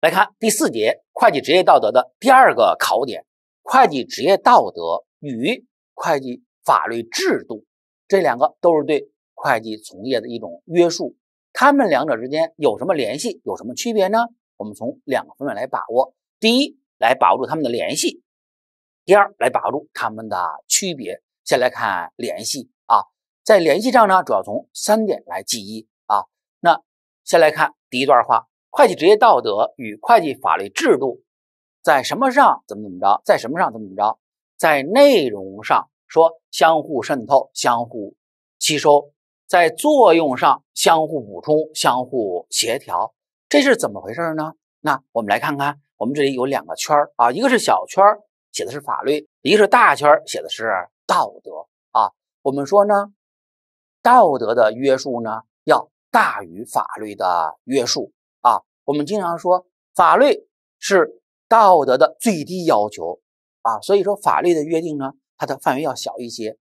来看第四节会计职业道德的第二个考点：会计职业道德与会计法律制度，这两个都是对会计从业的一种约束。它们两者之间有什么联系，有什么区别呢？我们从两个方面来把握：第一，来把握住它们的联系；第二，来把握住它们的区别。先来看联系啊，在联系上呢，主要从三点来记忆啊。那先来看第一段话。会计职业道德与会计法律制度在什么上怎么怎么着？在什么上怎么怎么着？在内容上说相互渗透、相互吸收；在作用上相互补充、相互协调。这是怎么回事呢？那我们来看看，我们这里有两个圈啊，一个是小圈写的是法律，一个是大圈写的是道德啊。我们说呢，道德的约束呢要大于法律的约束。我们经常说，法律是道德的最低要求啊，所以说法律的约定呢，它的范围要小一些，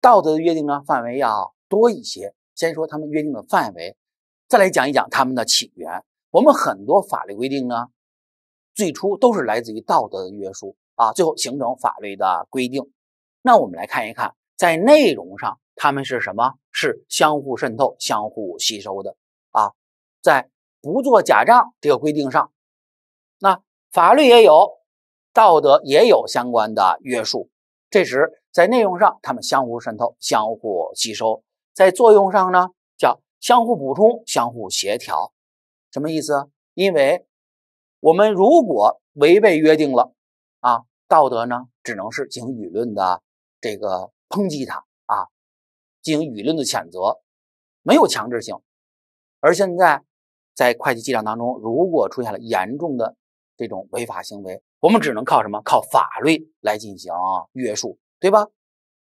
道德的约定呢，范围要多一些。先说他们约定的范围，再来讲一讲他们的起源。我们很多法律规定呢，最初都是来自于道德的约束啊，最后形成法律的规定。那我们来看一看，在内容上，他们是什么？是相互渗透、相互吸收的啊，在。不做假账这个规定上，那法律也有，道德也有相关的约束。这时在内容上，他们相互渗透、相互吸收；在作用上呢，叫相互补充、相互协调。什么意思？因为我们如果违背约定了啊，道德呢只能是进行舆论的这个抨击，他啊进行舆论的谴责，没有强制性。而现在。在会计记账当中，如果出现了严重的这种违法行为，我们只能靠什么？靠法律来进行约束，对吧？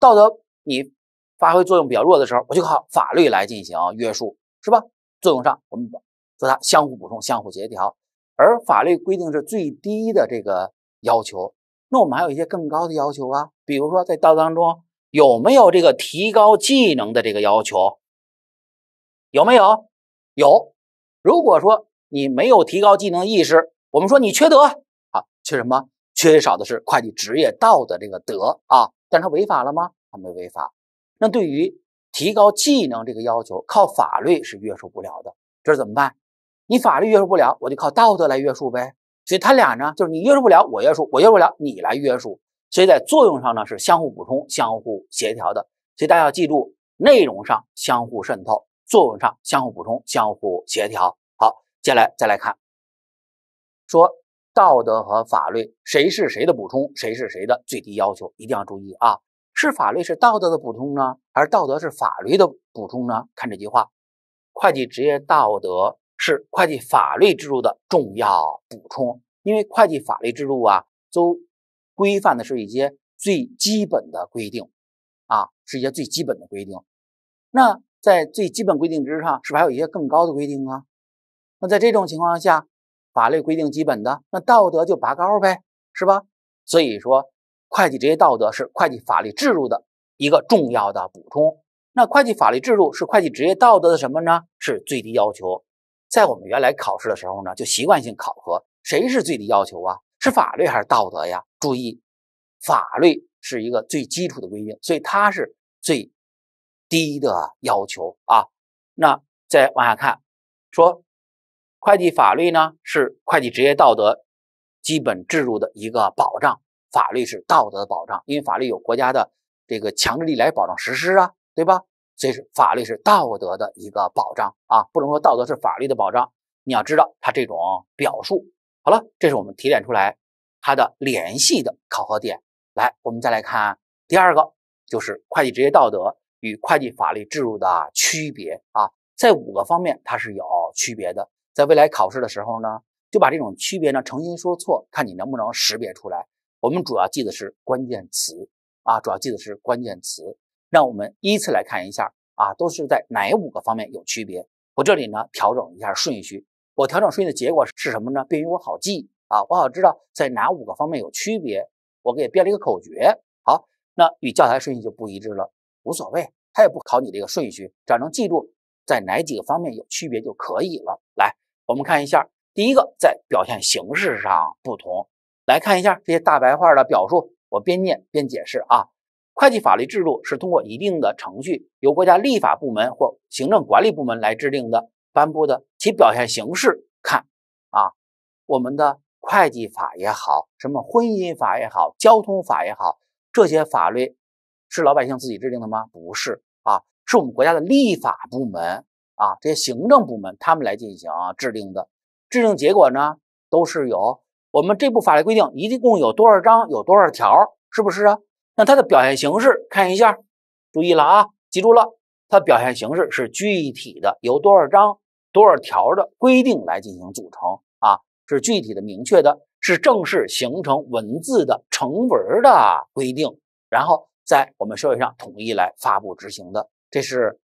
道德你发挥作用比较弱的时候，我就靠法律来进行约束，是吧？作用上我们说它相互补充、相互协调，而法律规定是最低的这个要求。那我们还有一些更高的要求啊，比如说在道德当中有没有这个提高技能的这个要求？有没有？有。如果说你没有提高技能意识，我们说你缺德啊，缺什么？缺少的是会计职业道德这个德啊。但他违法了吗？他没违法。那对于提高技能这个要求，靠法律是约束不了的。这是怎么办？你法律约束不了，我就靠道德来约束呗。所以他俩呢，就是你约束不了我约束，我约束不了你来约束。所以在作用上呢，是相互补充、相互协调的。所以大家要记住，内容上相互渗透。作用上相互补充、相互协调。好，接下来再来看，说道德和法律谁是谁的补充，谁是谁的最低要求？一定要注意啊，是法律是道德的补充呢，还是道德是法律的补充呢？看这句话，会计职业道德是会计法律制度的重要补充，因为会计法律制度啊，都规范的是一些最基本的规定啊，是一些最基本的规定。那在最基本规定之上，是不是还有一些更高的规定啊？那在这种情况下，法律规定基本的，那道德就拔高呗，是吧？所以说，会计职业道德是会计法律制度的一个重要的补充。那会计法律制度是会计职业道德的什么呢？是最低要求。在我们原来考试的时候呢，就习惯性考核谁是最低要求啊？是法律还是道德呀？注意，法律是一个最基础的规定，所以它是最。低的要求啊，那再往下看，说会计法律呢是会计职业道德基本制度的一个保障，法律是道德的保障，因为法律有国家的这个强制力来保障实施啊，对吧？所以是法律是道德的一个保障啊，不能说道德是法律的保障。你要知道它这种表述。好了，这是我们提炼出来它的联系的考核点。来，我们再来看第二个，就是会计职业道德。与会计法律制度的区别啊，在五个方面它是有区别的。在未来考试的时候呢，就把这种区别呢重新说错，看你能不能识别出来。我们主要记的是关键词啊，主要记的是关键词。让我们依次来看一下啊，都是在哪五个方面有区别。我这里呢调整一下顺序，我调整顺序的结果是什么呢？便于我好记啊，我好知道在哪五个方面有区别。我给编了一个口诀。好，那与教材顺序就不一致了，无所谓。他也不考你这个顺序，只要能记住在哪几个方面有区别就可以了。来，我们看一下，第一个在表现形式上不同。来看一下这些大白话的表述，我边念边解释啊。会计法律制度是通过一定的程序，由国家立法部门或行政管理部门来制定的、颁布的。其表现形式看啊，我们的会计法也好，什么婚姻法也好、交通法也好，这些法律是老百姓自己制定的吗？不是。啊，是我们国家的立法部门啊，这些行政部门他们来进行制定的，制定结果呢，都是由我们这部法律规定一共有多少章，有多少条，是不是啊？那它的表现形式，看一下，注意了啊，记住了，它表现形式是具体的，由多少章、多少条的规定来进行组成啊，是具体的、明确的，是正式形成文字的成文的规定，然后。在我们社会上统一来发布执行的，这是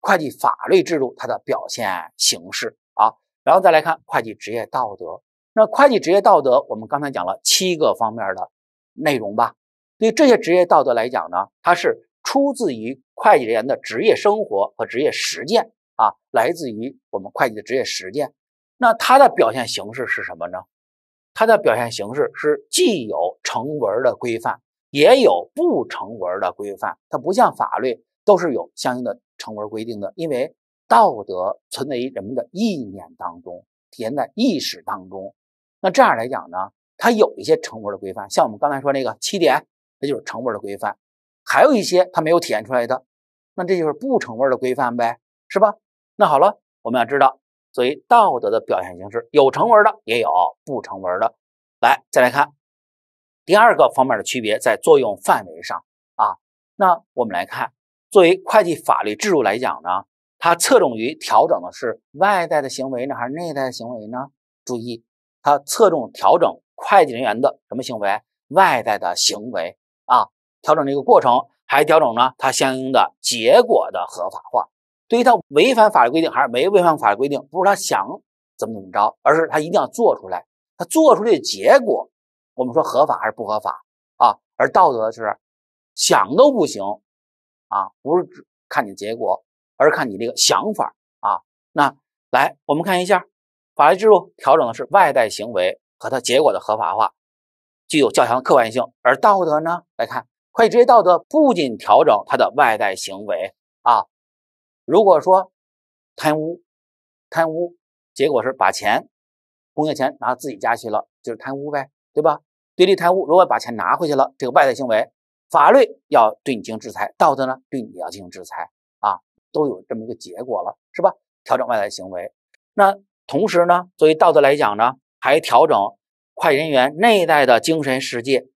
会计法律制度它的表现形式啊。然后再来看会计职业道德，那会计职业道德我们刚才讲了七个方面的内容吧。对这些职业道德来讲呢，它是出自于会计人的职业生活和职业实践啊，来自于我们会计的职业实践。那它的表现形式是什么呢？它的表现形式是既有成文的规范。也有不成文的规范，它不像法律都是有相应的成文规定的，因为道德存在于人们的意念当中，体现在意识当中。那这样来讲呢，它有一些成文的规范，像我们刚才说那个七点，那就是成文的规范，还有一些它没有体现出来的，那这就是不成文的规范呗，是吧？那好了，我们要知道，作为道德的表现形式，有成文的，也有不成文的。来，再来看。第二个方面的区别在作用范围上啊，那我们来看，作为会计法律制度来讲呢，它侧重于调整的是外在的行为呢，还是内在的行为呢？注意，它侧重调整会计人员的什么行为？外在的行为啊，调整这个过程，还调整呢它相应的结果的合法化。对于他违反法律规定还是没违反法律规定，不是他想怎么怎么着，而是他一定要做出来，他做出来的结果。我们说合法还是不合法啊？而道德是想都不行啊，不是看你结果，而是看你那个想法啊。那来，我们看一下，法律制度调整的是外在行为和它结果的合法化，具有较强的客观性；而道德呢，来看会计职业道德不仅调整它的外在行为啊，如果说贪污，贪污结果是把钱公家钱拿到自己家去了，就是贪污呗。对吧？对立贪污，如果把钱拿回去了，这个外在行为，法律要对你进行制裁，道德呢对你要进行制裁啊，都有这么一个结果了，是吧？调整外在行为，那同时呢，作为道德来讲呢，还调整会计人员内在的精神世界，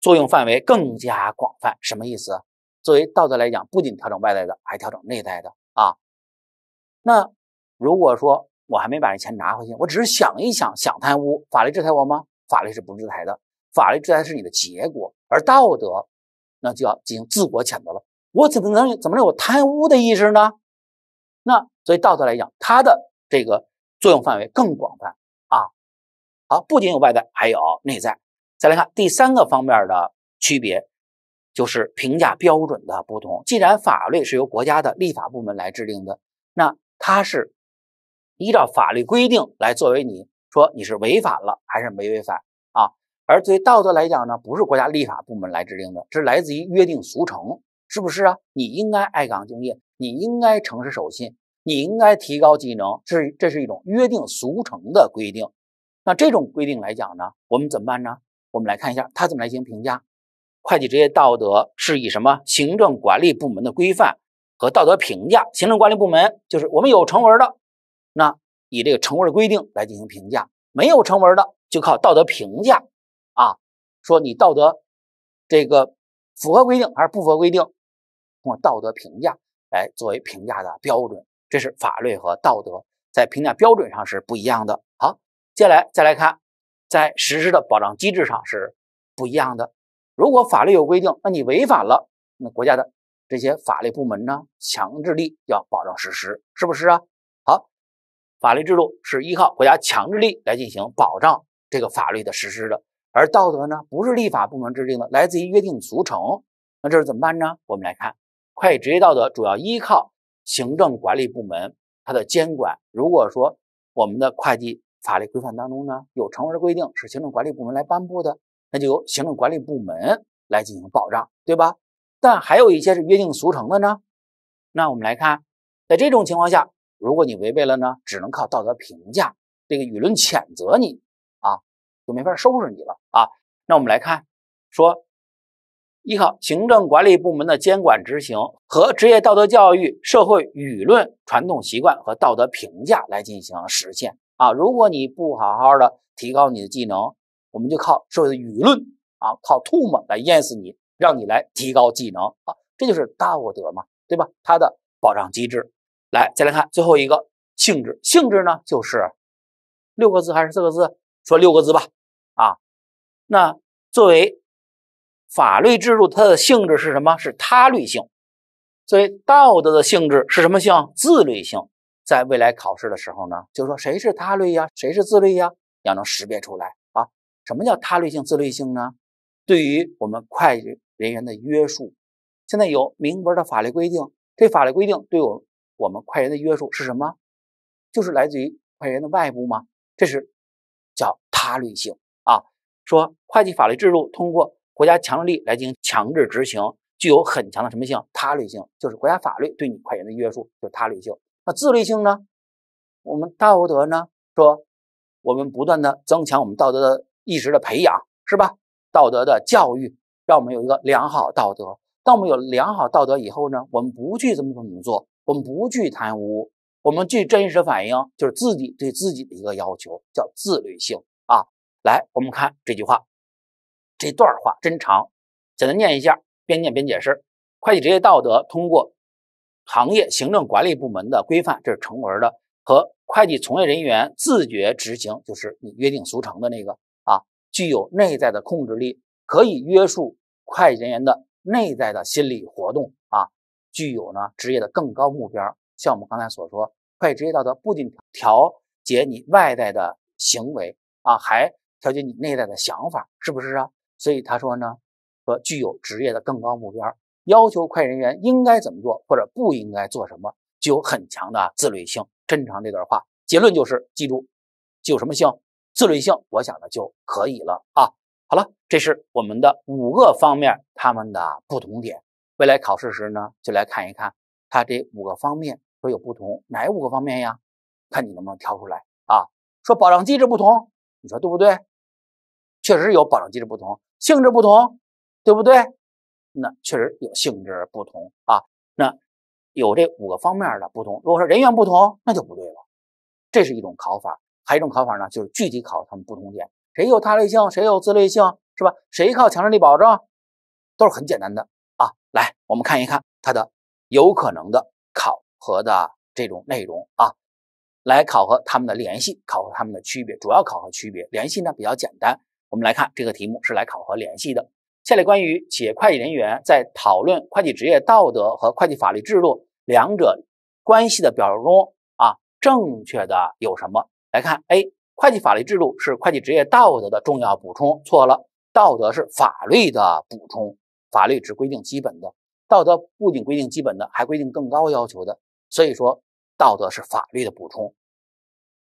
作用范围更加广泛。什么意思？作为道德来讲，不仅调整外在的，还调整内在的啊。那如果说我还没把这钱拿回去，我只是想一想，想贪污，法律制裁我吗？法律是不制裁的，法律制裁是你的结果，而道德那就要进行自我谴责了。我怎么能怎么能有贪污的意识呢？那所以道德来讲，它的这个作用范围更广泛啊。好，不仅有外在，还有内在。再来看第三个方面的区别，就是评价标准的不同。既然法律是由国家的立法部门来制定的，那它是依照法律规定来作为你说你是违反了还是没违反。而对于道德来讲呢，不是国家立法部门来制定的，是来自于约定俗成，是不是啊？你应该爱岗敬业，你应该诚实守信，你应该提高技能，是这是一种约定俗成的规定。那这种规定来讲呢，我们怎么办呢？我们来看一下，他怎么来进行评价？会计职业道德是以什么行政管理部门的规范和道德评价？行政管理部门就是我们有成文的，那以这个成文的规定来进行评价；没有成文的，就靠道德评价。啊，说你道德这个符合规定还是不符合规定，通过道德评价来作为评价的标准，这是法律和道德在评价标准上是不一样的。好，接下来再来看，在实施的保障机制上是不一样的。如果法律有规定，那你违反了，那国家的这些法律部门呢，强制力要保障实施，是不是啊？好，法律制度是依靠国家强制力来进行保障这个法律的实施的。而道德呢，不是立法部门制定的，来自于约定俗成。那这是怎么办呢？我们来看，会计职业道德主要依靠行政管理部门它的监管。如果说我们的会计法律规范当中呢有成文的规定，是行政管理部门来颁布的，那就由行政管理部门来进行保障，对吧？但还有一些是约定俗成的呢。那我们来看，在这种情况下，如果你违背了呢，只能靠道德评价，这个舆论谴责你。就没法收拾你了啊！那我们来看，说依靠行政管理部门的监管执行和职业道德教育、社会舆论、传统习惯和道德评价来进行实现啊！如果你不好好的提高你的技能，我们就靠社会的舆论啊，靠唾沫来淹死你，让你来提高技能啊！这就是道德嘛，对吧？它的保障机制。来，再来看最后一个性质，性质呢就是六个字还是四个字？说六个字吧。啊，那作为法律制度，它的性质是什么？是他律性。所以道德的性质是什么性？自律性。在未来考试的时候呢，就说谁是他律呀？谁是自律呀？要能识别出来啊。什么叫他律性、自律性呢？对于我们会计人员的约束，现在有明文的法律规定。这法律规定，对我我们会计人的约束是什么？就是来自于会计人的外部吗？这是叫他律性。啊，说会计法律制度通过国家强制力来进行强制执行，具有很强的什么性？他律性，就是国家法律对你会计的约束，就是他律性。那自律性呢？我们道德呢？说我们不断的增强我们道德的意识的培养，是吧？道德的教育让我们有一个良好道德。当我们有良好道德以后呢，我们不去怎么怎么做？我们不去贪污，我们去真实反映，就是自己对自己的一个要求，叫自律性。来，我们看这句话，这段话真长，简单念一下，边念边解释。会计职业道德通过行业行政管理部门的规范，这是成文的，和会计从业人员自觉执行，就是你约定俗成的那个啊，具有内在的控制力，可以约束会计人员的内在的心理活动啊，具有呢职业的更高目标。像我们刚才所说，会计职业道德不仅调节你外在的行为啊，还调节你内在的想法，是不是啊？所以他说呢，说具有职业的更高目标，要求快人员应该怎么做，或者不应该做什么，具有很强的自律性。正常这段话，结论就是记住具有什么性？自律性。我想呢就可以了啊。好了，这是我们的五个方面，他们的不同点。未来考试时呢，就来看一看他这五个方面都有不同，哪五个方面呀？看你能不能挑出来啊。说保障机制不同。你说对不对？确实有保障机制不同，性质不同，对不对？那确实有性质不同啊。那有这五个方面的不同。如果说人员不同，那就不对了。这是一种考法，还有一种考法呢，就是具体考他们不同点，谁有他律性，谁有自律性，是吧？谁靠强制力保证，都是很简单的啊。来，我们看一看它的有可能的考核的这种内容啊。来考核他们的联系，考核他们的区别，主要考核区别，联系呢比较简单。我们来看这个题目是来考核联系的。下列关于企业会计人员在讨论会计职业道德和会计法律制度两者关系的表述中，啊，正确的有什么？来看，A，会计法律制度是会计职业道德的重要补充，错了，道德是法律的补充，法律只规定基本的，道德不仅规定基本的，还规定更高要求的，所以说道德是法律的补充。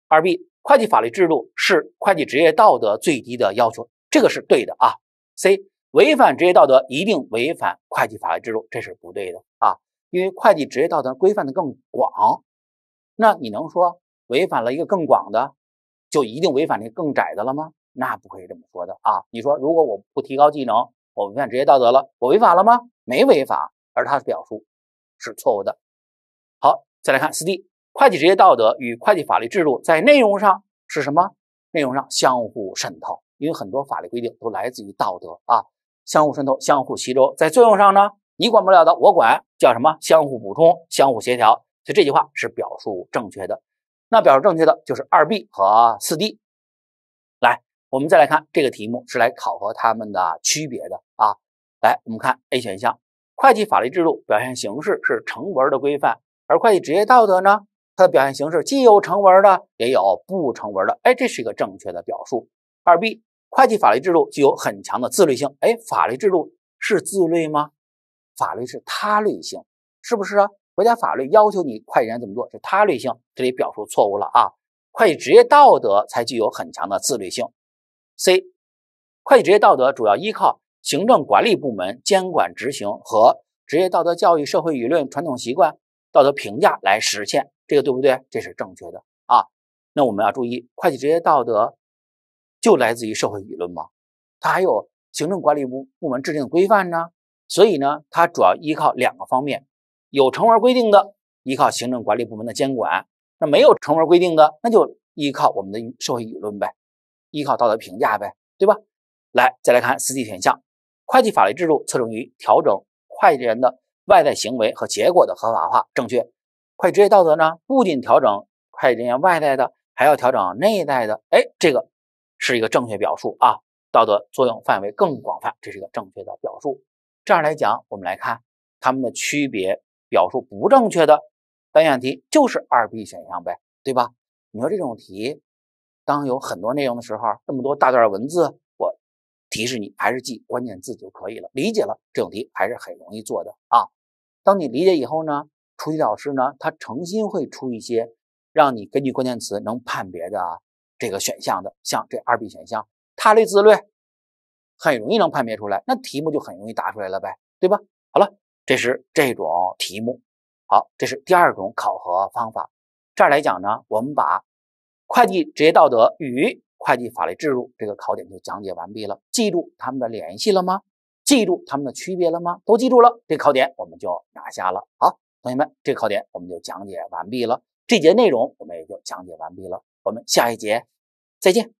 二 B，会计法律制度是会计职业道德最低的要求，这个是对的啊。C，违反职业道德一定违反会计法律制度，这是不对的啊，因为会计职业道德规范的更广，那你能说违反了一个更广的，就一定违反那更窄的了吗？那不可以这么说的啊。你说如果我不提高技能，我违反职业道德了，我违法了吗？没违法，而他的表述是错误的。好，再来看四 D。会计职业道德与会计法律制度在内容上是什么？内容上相互渗透，因为很多法律规定都来自于道德啊，相互渗透、相互吸收。在作用上呢，你管不了的我管，叫什么？相互补充、相互协调。所以这句话是表述正确的。那表述正确的就是二 B 和四 D。来，我们再来看这个题目，是来考核它们的区别的啊。来，我们看 A 选项，会计法律制度表现形式是成文的规范，而会计职业道德呢？它的表现形式既有成文的，也有不成文的。哎，这是一个正确的表述。二 B，会计法律制度具有很强的自律性。哎，法律制度是自律吗？法律是他律性，是不是啊？国家法律要求你会计人怎么做，是他律性，这里表述错误了啊。会计职业道德才具有很强的自律性。C，会计职业道德主要依靠行政管理部门监管执行和职业道德教育、社会舆论、传统习惯、道德评价来实现。这个对不对？这是正确的啊。那我们要注意，会计职业道德就来自于社会舆论吗？它还有行政管理部部门制定的规范呢。所以呢，它主要依靠两个方面：有成文规定的，依靠行政管理部门的监管；那没有成文规定的，那就依靠我们的社会舆论呗，依靠道德评价呗，对吧？来，再来看四 D 选项，会计法律制度侧重于调整会计人的外在行为和结果的合法化，正确。会计职业道德呢，不仅调整会计人员外在的，还要调整内在的。哎，这个是一个正确表述啊，道德作用范围更广泛，这是一个正确的表述。这样来讲，我们来看它们的区别表述不正确的单选题就是二 B 选项呗，对吧？你说这种题，当有很多内容的时候，这么多大段文字，我提示你还是记关键字就可以了。理解了这种题还是很容易做的啊。当你理解以后呢？出题老师呢，他诚心会出一些让你根据关键词能判别的这个选项的，像这二 B 选项，他律自律，很容易能判别出来，那题目就很容易答出来了呗，对吧？好了，这是这种题目。好，这是第二种考核方法。这儿来讲呢，我们把会计职业道德与会计法律制度这个考点就讲解完毕了。记住他们的联系了吗？记住他们的区别了吗？都记住了，这考点我们就拿下了。好。同学们，这个考点我们就讲解完毕了。这节内容我们也就讲解完毕了。我们下一节再见。